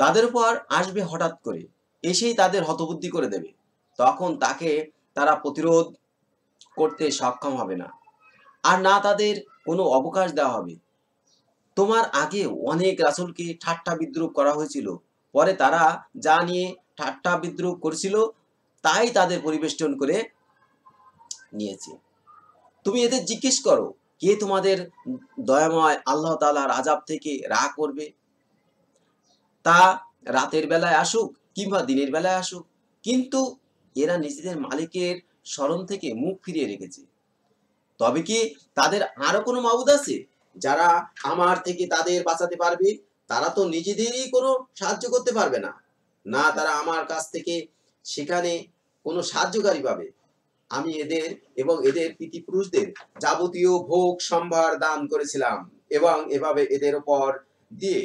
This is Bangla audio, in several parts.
তাদের উপর আসবে হঠাৎ করে এসেই তাদের হতবুদ্ধি করে দেবে তখন তাকে তারা প্রতিরোধ করতে সক্ষম হবে না আর না তাদের কোনো অবকাশ দেওয়া হবে তোমার আগে অনেক রাসুলকে ঠাট্টা বিদ্রুপ করা হয়েছিল পরে তারা যা নিয়ে ঠাট্টা বিদ্রুপ করেছিল তাই তাদের পরিবেষ্টন করে নিয়েছে তুমি এদের জিজ্ঞেস করো কে তোমাদের দয়াময় আল্লাহ তালার আজাব থেকে রা করবে তা রাতের বেলায় আসুক কিংবা দিনের বেলায় আসুক কিন্তু এরা নিজেদের মালিকের স্মরণ থেকে মুখ ফিরিয়ে রেখেছে তবে কি তাদের আরো কোনো মাবুদ আছে যারা আমার থেকে তাদের বাঁচাতে পারবে তারা তো নিজেদেরই কোনো সাহায্য করতে পারবে না না তারা আমার কাছ থেকে সেখানে কোনো সাহায্যকারী পাবে আমি এদের এবং এদের পিতৃপুরুষদের যাবতীয় ভোগ সম্ভার দান করেছিলাম এবং এভাবে এদের উপর দিয়ে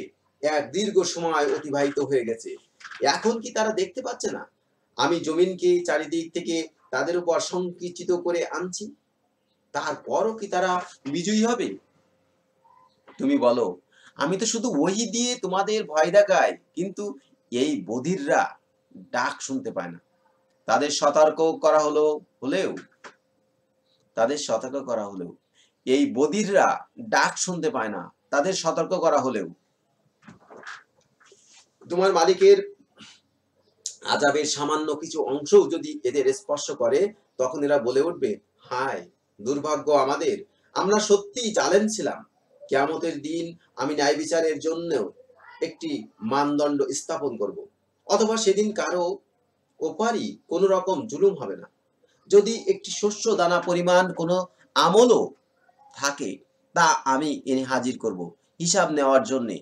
এক দীর্ঘ সময় অতিবাহিত হয়ে গেছে এখন কি তারা দেখতে পাচ্ছে না আমি জমিনকে চারিদিক থেকে তাদের উপর সংকিচিত করে আনছি তারপরও কি তারা বিজয়ী হবে তুমি বলো আমি তো শুধু ওহি দিয়ে তোমাদের ভয় দেখাই কিন্তু এই বধিররা ডাক শুনতে পায় না তাদের সতর্ক করা হলো হলেও তাদের সতর্ক করা হলেও এই বধিররা ডাক শুনতে পায় না তাদের সতর্ক করা হলেও তোমার মালিকের আজাবের সামান্য কিছু অংশও যদি এদের স্পর্শ করে তখন এরা বলে উঠবে হায় দুর্ভাগ্য আমাদের আমরা সত্যিই জালেন ছিলাম কেয়ামতের দিন আমি ন্যায় বিচারের জন্যও একটি মানদণ্ড স্থাপন করব। অথবা সেদিন কারো ওপারই কোনো রকম জুলুম হবে না যদি একটি শস্য দানা পরিমাণ কোনো আমলও থাকে তা আমি এনে হাজির করব হিসাব নেওয়ার জন্যে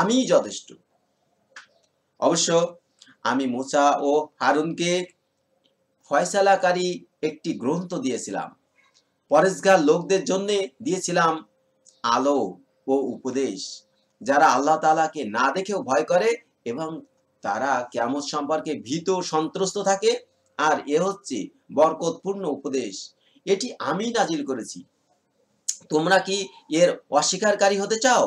আমিই যথেষ্ট অবশ্য আমি মুসা ও হারুনকে ফয়সালাকারী একটি গ্রন্থ দিয়েছিলাম পরেশগার লোকদের জন্য দিয়েছিলাম আলো ও উপদেশ যারা আল্লাহ তালাকে না দেখেও ভয় করে এবং তারা কেমন সম্পর্কে ভীত সন্ত্রস্ত থাকে আর এ হচ্ছে বরকতপূর্ণ উপদেশ এটি আমি নাজিল করেছি তোমরা কি এর অস্বীকারী হতে চাও